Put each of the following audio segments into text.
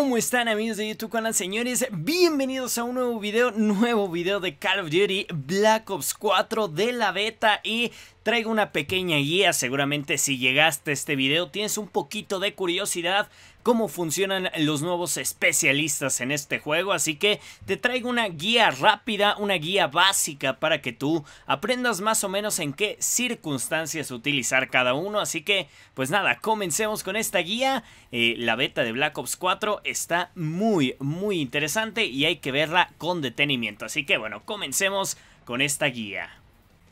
¿Cómo están amigos de YouTube con las señores? Bienvenidos a un nuevo video, nuevo video de Call of Duty Black Ops 4 de la beta y traigo una pequeña guía, seguramente si llegaste a este video tienes un poquito de curiosidad cómo funcionan los nuevos especialistas en este juego, así que te traigo una guía rápida, una guía básica para que tú aprendas más o menos en qué circunstancias utilizar cada uno, así que pues nada, comencemos con esta guía, eh, la beta de Black Ops 4 está muy muy interesante y hay que verla con detenimiento, así que bueno, comencemos con esta guía.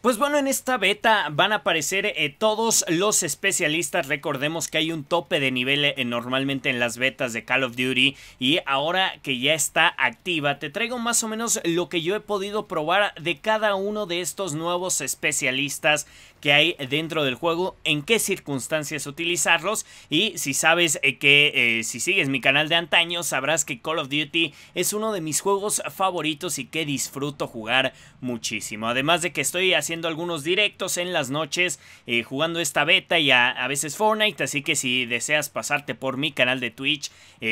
Pues bueno, en esta beta van a aparecer eh, todos los especialistas. Recordemos que hay un tope de nivel eh, normalmente en las betas de Call of Duty. Y ahora que ya está activa, te traigo más o menos lo que yo he podido probar de cada uno de estos nuevos especialistas que hay dentro del juego, en qué circunstancias utilizarlos y si sabes eh, que eh, si sigues mi canal de antaño sabrás que Call of Duty es uno de mis juegos favoritos y que disfruto jugar muchísimo. Además de que estoy haciendo algunos directos en las noches eh, jugando esta beta y a, veces Fortnite, así que si deseas pasarte por mi canal de Twitch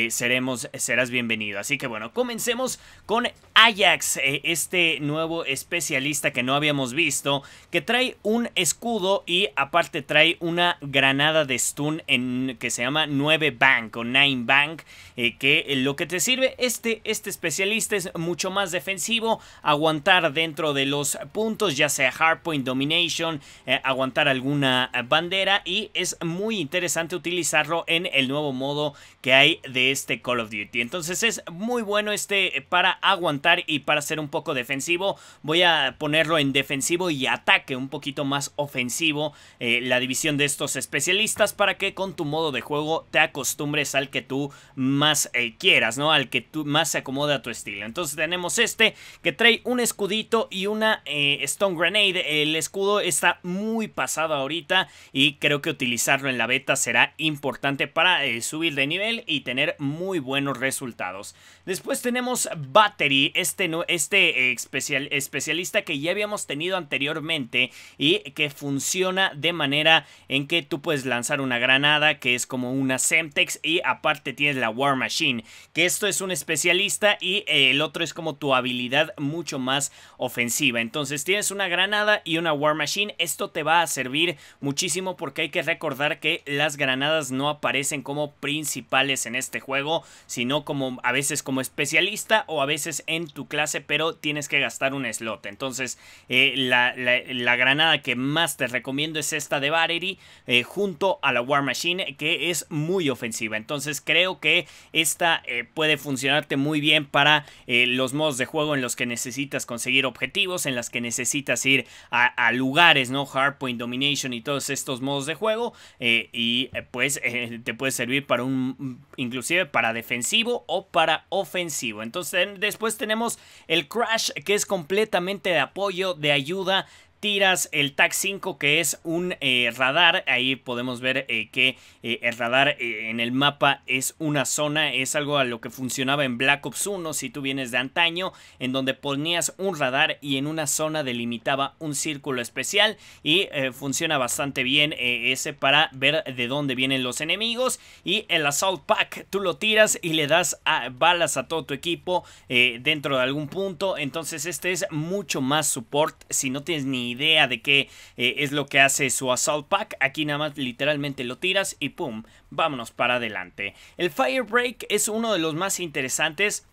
seremos, serás bienvenido. Así que bueno, comencemos con Ajax, este nuevo especialista que no habíamos visto, que trae un escudo escudo y aparte trae una granada de stun en, que se llama 9 Bank o 9 Bank, eh, que lo que te sirve este, este especialista es mucho más defensivo, aguantar dentro de los puntos, ya sea Hardpoint, Domination, eh, aguantar alguna bandera y es muy interesante utilizarlo en el nuevo modo que hay de este Call of Duty. Entonces es muy bueno este para aguantar y para ser un poco defensivo. Voy a ponerlo en defensivo y ataque un poquito más ofensivo eh, la división de estos especialistas para que con tu modo de juego te acostumbres al que tú más eh, quieras, ¿no? Al que tú más se acomode a tu estilo. Entonces tenemos este que trae un escudito y una eh, Stone Grenade. El escudo está muy pasado ahorita y creo que utilizarlo en la beta será importante para subir de nivel y tener muy buenos resultados. Después tenemos Battery, este, este especial, especialista que ya habíamos tenido anteriormente y que funciona de manera en que tú puedes lanzar una granada que es como una Semtex y aparte tienes la War Machine, que esto es un especialista y eh, el otro es como tu habilidad mucho más ofensiva. Entonces tienes una granada y una War Machine, esto te va a servir muchísimo porque hay que recordar que las granadas no aparecen como principales en este juego, sino como a veces como especialista o a veces en tu clase, pero tienes que gastar un slot. Entonces eh, la granada que más te recomiendo es esta de Battery eh, junto a la War Machine que es muy ofensiva. Entonces creo que esta eh, puede funcionarte muy bien para eh, los modos de juego en los que necesitas conseguir objetivos, en las que necesitas ir a, lugares, ¿no? Hardpoint, Domination y todos estos modos de juego. y pues te puede servir para un, inclusive para defensivo o para ofensivo. Entonces después tenemos el Crash que es completamente de apoyo, de ayuda tiras el TAC 5 que es un eh, radar, ahí podemos ver eh, que eh, el radar en el mapa es una zona, es algo a lo que funcionaba en Black Ops 1 si tú vienes de antaño, en donde ponías un radar y en una zona delimitaba un círculo especial y funciona bastante bien ese para ver de dónde vienen los enemigos y el Assault Pack tú lo tiras y le das balas a todo tu equipo dentro de algún punto, entonces este es mucho más support si no tienes ni idea de qué eh, es lo que hace su Assault Pack. Aquí nada más literalmente lo tiras y ¡pum! Vámonos para adelante. El Firebreak es uno de los más interesantes.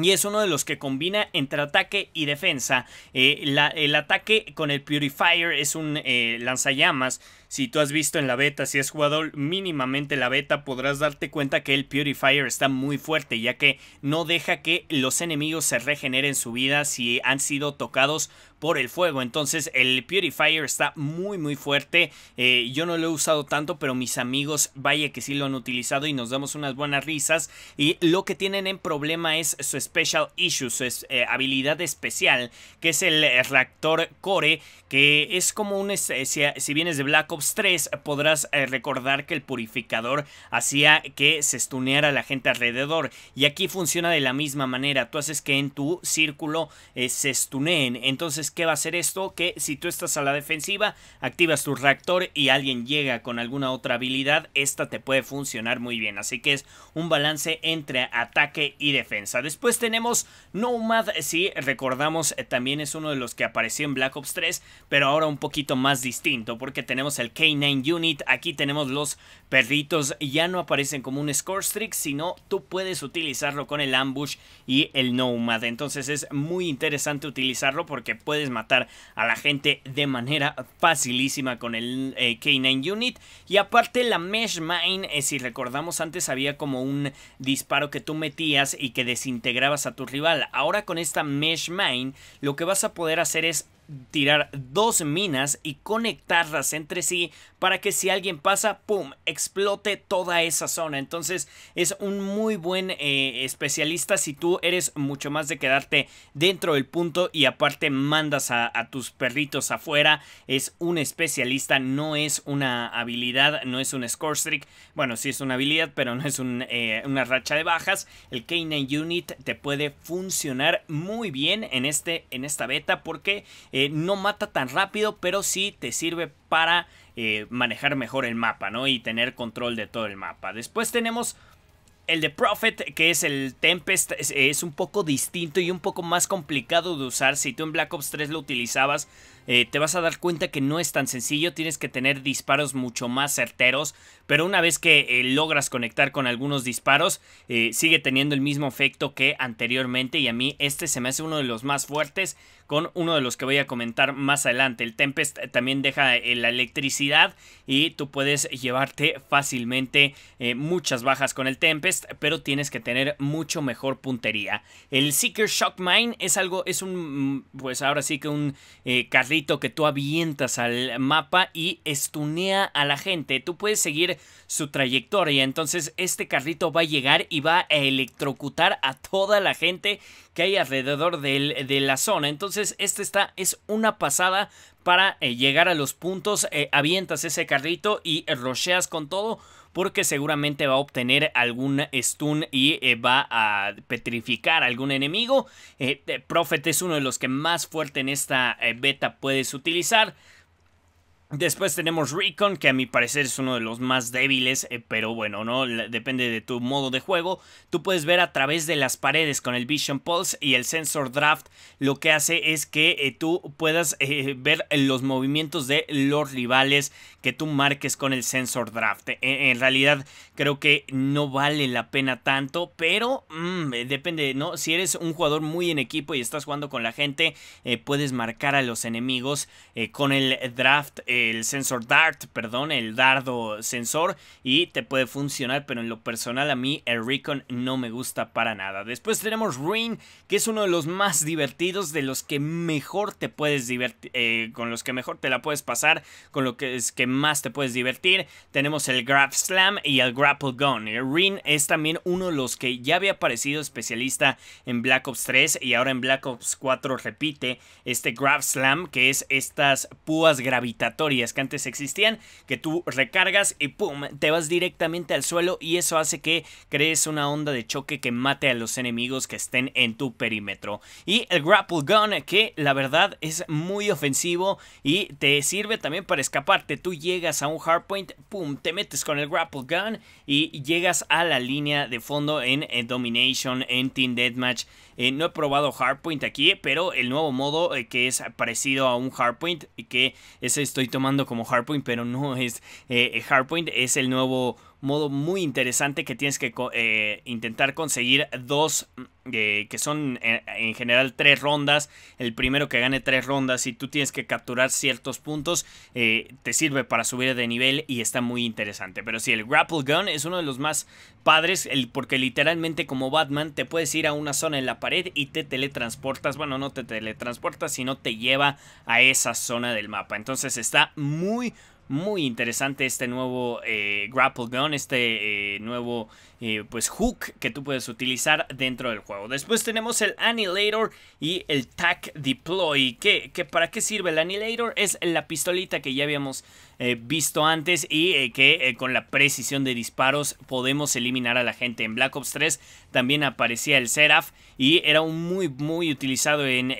Y es uno de los que combina entre ataque y defensa. Eh, el ataque con el Purifier es un eh, lanzallamas si tú has visto en la beta, si has jugado mínimamente la beta, podrás darte cuenta que el Purifier está muy fuerte, ya que no deja que los enemigos se regeneren su vida si han sido tocados por el fuego. Entonces el Purifier está muy muy fuerte. Eh, yo no lo he usado tanto, pero mis amigos, vaya que sí lo han utilizado y nos damos unas buenas risas. Y lo que tienen en problema es su Special Issue, su eh, habilidad especial, que es el reactor core, que es como un, eh, si, vienes de Black 3 eh, podrás eh, recordar que el purificador hacía que se estuneara la gente alrededor y aquí funciona de la misma manera, tú haces que en tu círculo eh, se estuneen. entonces ¿qué va a hacer esto? Que si tú estás a la defensiva, activas tu reactor y alguien llega con alguna otra habilidad, esta te puede funcionar muy bien, así que es un balance entre ataque y defensa. Después tenemos Nomad, si recordamos también es uno de los que apareció en Black Ops 3, pero ahora un poquito más distinto porque tenemos el K9 Unit. Aquí tenemos los perritos. Ya no aparecen como un Score Streak, sino tú puedes utilizarlo con el Ambush y el Nomad. Entonces es muy interesante utilizarlo porque puedes matar a la gente de manera facilísima con el eh, K9 Unit. Y aparte la Mesh Mine, eh, si recordamos antes había como un disparo que tú metías y que desintegrabas a tu rival. Ahora con esta Mesh Mine lo que vas a poder hacer es tirar dos minas y conectarlas entre sí para que si alguien pasa, ¡pum!, explote toda esa zona. Entonces es un muy buen eh, especialista si tú eres mucho más de quedarte dentro del punto y aparte mandas a, tus perritos afuera. Es un especialista, no es una habilidad, no es un score streak. Bueno, sí es una habilidad, pero no es eh, una racha de bajas. El K9 Unit te puede funcionar muy bien en, este, en esta beta porque... Eh, no mata tan rápido, pero sí te sirve para eh, manejar mejor el mapa, ¿no? Y tener control de todo el mapa. Después tenemos el de Prophet, que es el Tempest, es, un poco distinto y un poco más complicado de usar. Si tú en Black Ops 3 lo utilizabas, eh, te vas a dar cuenta que no es tan sencillo, tienes que tener disparos mucho más certeros, pero una vez que eh, logras conectar con algunos disparos, eh, sigue teniendo el mismo efecto que anteriormente y a mí este se me hace uno de los más fuertes con uno de los que voy a comentar más adelante. El Tempest también deja la electricidad y tú puedes llevarte fácilmente muchas bajas con el Tempest, pero tienes que tener mucho mejor puntería. El Seeker Shock Mine es algo, es un, mm, pues ahora sí que un que tú avientas al mapa y estunea a la gente. Tú puedes seguir su trayectoria. Entonces este carrito va a llegar y va a electrocutar a toda la gente que hay alrededor de la zona. Entonces esta es una pasada para eh, llegar a los puntos, eh, avientas ese carrito y eh, rocheas con todo porque seguramente va a obtener algún stun y va a petrificar algún enemigo. Prophet es uno de los que más fuerte en esta beta puedes utilizar. Después tenemos Recon, que a mi parecer es uno de los más débiles, eh, pero bueno, no depende de tu modo de juego. Tú puedes ver a través de las paredes con el Vision Pulse y el Sensor Draft. Lo que hace es que eh, tú puedas eh, ver los movimientos de los rivales que tú marques con el Sensor Draft. E, e, en realidad creo que no vale la pena tanto, pero mm, depende, ¿no? Si eres un jugador muy en equipo y estás jugando con la gente, puedes marcar a los enemigos con el draft el sensor dart, perdón, el dardo sensor y te puede funcionar, pero en lo personal a mí el Recon no me gusta para nada. Después tenemos Rin, que es uno de los más divertidos, de los que mejor te puedes divertir, eh, con los que mejor te la puedes pasar, con lo que es que más te puedes divertir. Tenemos el Grab Slam y el Grapple Gun. Eh, Rin es también uno de los que ya había aparecido especialista en Black Ops 3 y ahora en Black Ops 4 repite este Grab Slam, que es estas púas gravitatorias que antes existían, que tú recargas y ¡pum! te vas directamente al suelo y eso hace que crees una onda de choque que mate a los enemigos que estén en tu perímetro. Y el grapple gun que la verdad es muy ofensivo y te sirve también para escaparte. Tú llegas a un hardpoint, ¡pum! te metes con el grapple gun y llegas a la línea de fondo en, Domination, en Team Deathmatch. Eh, no he probado Hardpoint aquí, pero el nuevo modo eh, que es parecido a un Hardpoint y que ese estoy tomando tomando como Hardpoint, pero no es. Eh, Hardpoint es el nuevo modo muy interesante que tienes que eh, intentar conseguir dos, mm, eh, que son eh, en, general tres rondas. El primero que gane tres rondas y tú tienes que capturar ciertos puntos, te sirve para subir de nivel y está muy interesante. Pero si el Grapple Gun es uno de los más padres, el, porque literalmente como Batman te puedes ir a una zona en la pared y te teletransportas. Bueno, no te teletransportas, sino te lleva a esa zona del mapa. Entonces está muy, muy interesante este nuevo eh, grapple gun, este eh, nuevo eh, pues hook que tú puedes utilizar dentro del juego. Después tenemos el Annihilator y el Tac Deploy. que para qué sirve el Annihilator? Es la pistolita que ya habíamos eh, visto antes y eh, que eh, con la precisión de disparos podemos eliminar a la gente. En Black Ops 3 también aparecía el Seraph y era un muy muy utilizado en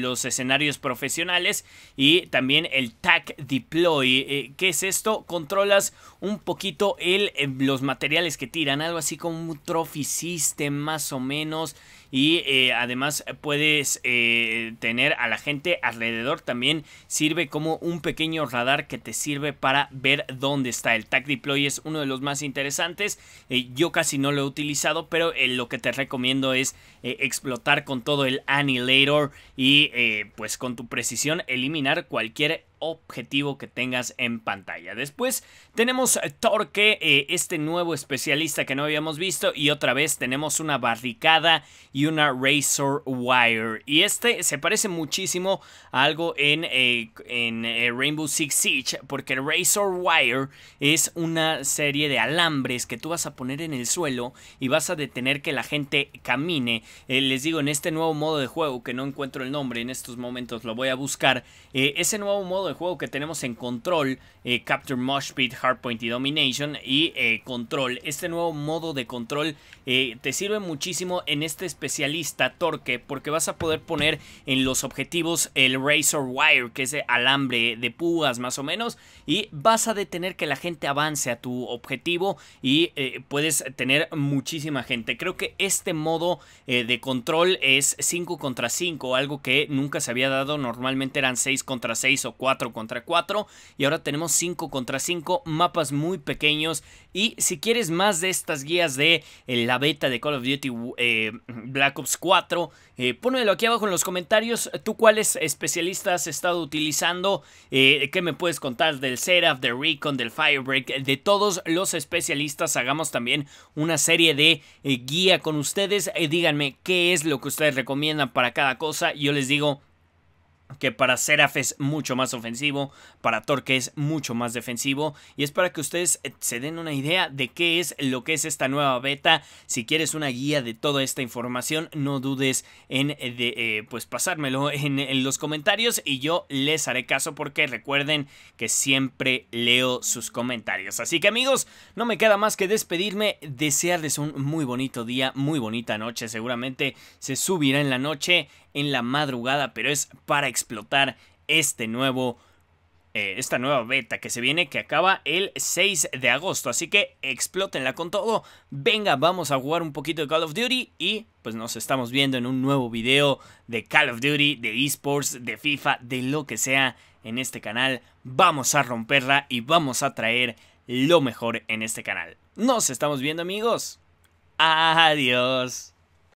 los escenarios profesionales y también el TAC Deploy. ¿Qué es esto? Controlas un poquito el, eh, los materiales que tiran, algo así como un trophy system más o menos. Y eh, además puedes eh, tener a la gente alrededor. También sirve como un pequeño radar que te sirve para ver dónde está. El Tag Deploy es uno de los más interesantes. yo casi no lo he utilizado, pero lo que te recomiendo es explotar con todo el Annihilator y pues con tu precisión eliminar cualquier objetivo que tengas en pantalla. Después tenemos eh, Torque, eh, este nuevo especialista que no habíamos visto y otra vez tenemos una barricada y una Razor Wire. Y este se parece muchísimo a algo en, eh, en Rainbow Six Siege porque el Razor Wire es una serie de alambres que tú vas a poner en el suelo y vas a detener que la gente camine. les digo, en este nuevo modo de juego que no encuentro el nombre en estos momentos lo voy a buscar, ese nuevo modo de juego que tenemos en Control, eh, Capture Mosh Pit, Hardpoint y Domination y eh, Control. Este nuevo modo de Control eh, te sirve muchísimo en este especialista Torque porque vas a poder poner en los objetivos el Razor Wire, que es el alambre de púas más o menos, y vas a detener que la gente avance a tu objetivo y puedes tener muchísima gente. Creo que este modo de Control es 5 contra 5, algo que nunca se había dado, normalmente eran 6 contra 6 o 4 4 contra 4 y ahora tenemos 5 contra 5, mapas muy pequeños y si quieres más de estas guías de eh, la beta de Call of Duty eh, Black Ops 4, eh, aquí abajo en los comentarios, tú cuáles especialistas has estado utilizando, eh, qué me puedes contar del Seraph, del Recon, del Firebreak, de todos los especialistas, hagamos también una serie de guía con ustedes, díganme qué es lo que ustedes recomiendan para cada cosa, yo les digo que para Seraph es mucho más ofensivo, para Torque es mucho más defensivo y es para que ustedes eh, se den una idea de qué es lo que es esta nueva beta. Si quieres una guía de toda esta información, no dudes en eh, eh, pues pasármelo en los comentarios y yo les haré caso porque recuerden que siempre leo sus comentarios. Así que amigos, no me queda más que despedirme, desearles un muy bonito día, muy bonita noche, seguramente se subirá en la noche en la madrugada, pero es para explotar este nuevo eh, esta nueva beta que se viene que acaba el 6 de agosto. Así que explótenla con todo. Venga, vamos a jugar un poquito de Call of Duty y pues nos estamos viendo en un nuevo video de Call of Duty, de esports, de FIFA, de lo que sea en este canal. Vamos a romperla y vamos a traer lo mejor en este canal. Nos estamos viendo amigos. Adiós.